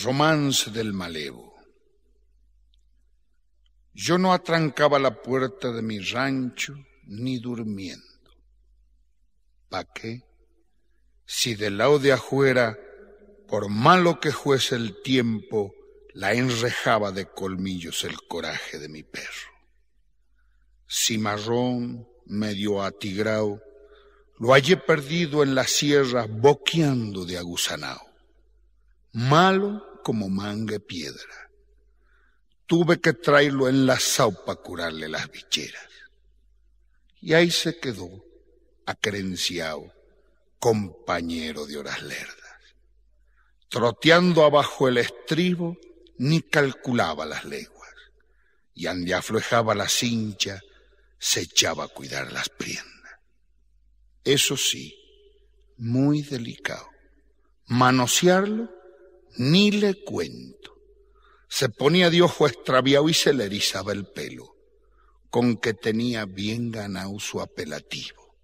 Romance del Malevo. Yo no atrancaba la puerta de mi rancho ni durmiendo. ¿Pa qué? Si del lado de afuera, por malo que fuese el tiempo, la enrejaba de colmillos el coraje de mi perro. Cimarrón, medio atigrao, lo hallé perdido en las sierra boqueando de aguzanao malo como manga y piedra. Tuve que traerlo en saupa para curarle las bicheras. Y ahí se quedó, acreenciado, compañero de horas lerdas. Troteando abajo el estribo, ni calculaba las leguas. Y ande aflojaba la cincha, se echaba a cuidar las prendas. Eso sí, muy delicado. Manosearlo ni le cuento. Se ponía de ojo extraviado y se le erizaba el pelo, con que tenía bien ganado su apelativo,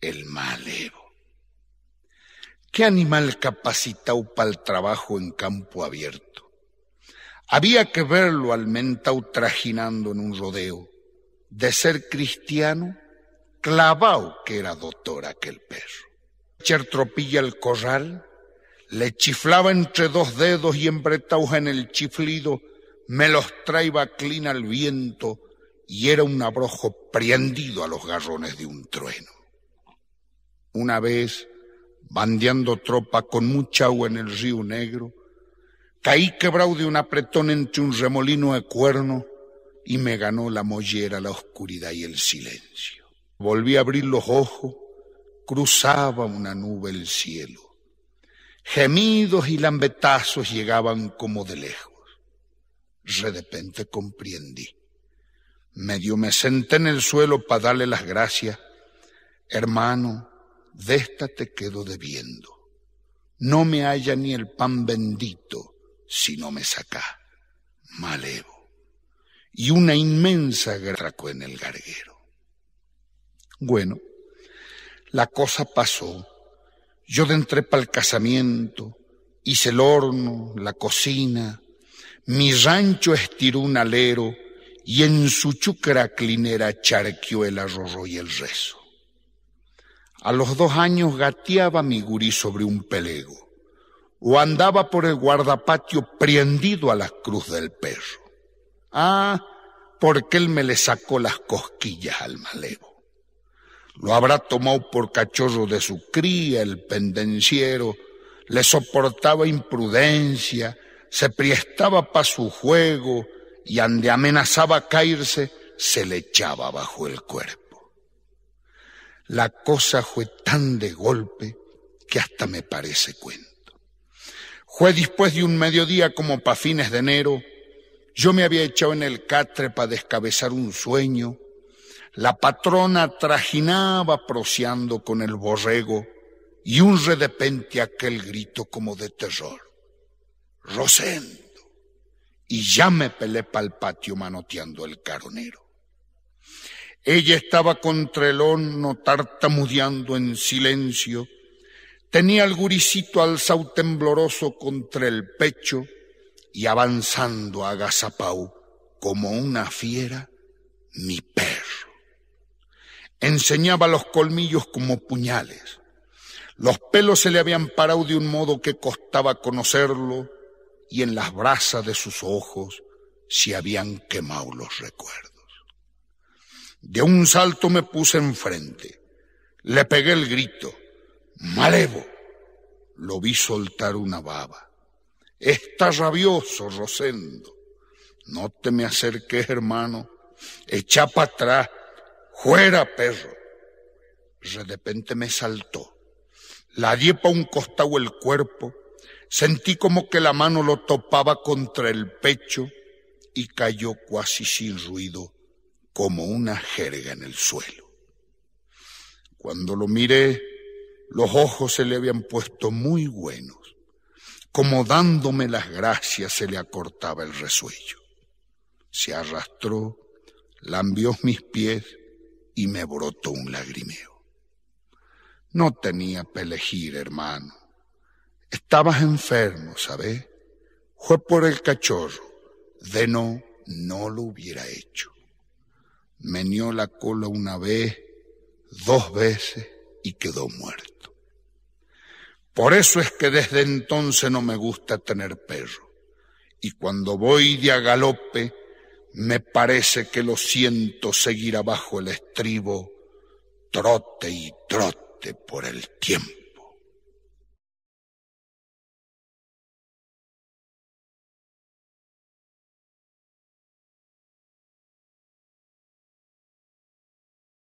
el malevo. ¿Qué animal capacitado para el trabajo en campo abierto? Había que verlo al mentau trajinando en un rodeo, de ser cristiano, clavao que era doctor aquel perro. Echar tropilla al corral, le chiflaba entre dos dedos y embretauja en el chiflido, me los traía clina al viento y era un abrojo prendido a los garrones de un trueno. Una vez, bandeando tropa con mucha agua en el río Negro, caí quebrado de un apretón entre un remolino de cuerno y me ganó la mollera, la oscuridad y el silencio. Volví a abrir los ojos, cruzaba una nube el cielo Gemidos y lambetazos llegaban como de lejos. De repente comprendí. Medio me senté en el suelo para darle las gracias. Hermano, de esta te quedo debiendo. No me haya ni el pan bendito si no me saca. Malevo. Y una inmensa graco en el garguero. Bueno, la cosa pasó yo entré pa'l casamiento, hice el horno, la cocina, mi rancho estiró un alero y en su chucra clinera charqueó el arroyo y el rezo. A los dos años gateaba mi gurí sobre un pelego o andaba por el guardapatio prendido a la cruz del perro. Ah, porque él me le sacó las cosquillas al malevo. Lo habrá tomado por cachorro de su cría el pendenciero, le soportaba imprudencia, se priestaba pa' su juego y ande amenazaba caerse, se le echaba bajo el cuerpo. La cosa fue tan de golpe que hasta me parece cuento. Fue después de un mediodía como pa' fines de enero, yo me había echado en el catre pa' descabezar un sueño, la patrona trajinaba proceando con el borrego y un redepente aquel grito como de terror. Rosendo. Y ya me pelé el patio manoteando el caronero. Ella estaba contra el horno tartamudeando en silencio. Tenía el guricito alzado tembloroso contra el pecho y avanzando a Gazapau como una fiera mi perro. Enseñaba los colmillos como puñales. Los pelos se le habían parado de un modo que costaba conocerlo y en las brasas de sus ojos se habían quemado los recuerdos. De un salto me puse enfrente. Le pegué el grito. Malevo. Lo vi soltar una baba. Está rabioso, Rosendo. No te me acerques, hermano. Echa para atrás ¡Fuera, perro! De repente me saltó. La di pa' un costado el cuerpo. Sentí como que la mano lo topaba contra el pecho y cayó casi sin ruido, como una jerga en el suelo. Cuando lo miré, los ojos se le habían puesto muy buenos, como dándome las gracias se le acortaba el resuello. Se arrastró, lambió mis pies, y me brotó un lagrimeo. No tenía pelejir, hermano. Estabas enfermo, ¿sabes? Fue por el cachorro. De no, no lo hubiera hecho. Menió la cola una vez, dos veces y quedó muerto. Por eso es que desde entonces no me gusta tener perro. Y cuando voy de a galope, me parece que lo siento seguir abajo el estribo, trote y trote por el tiempo.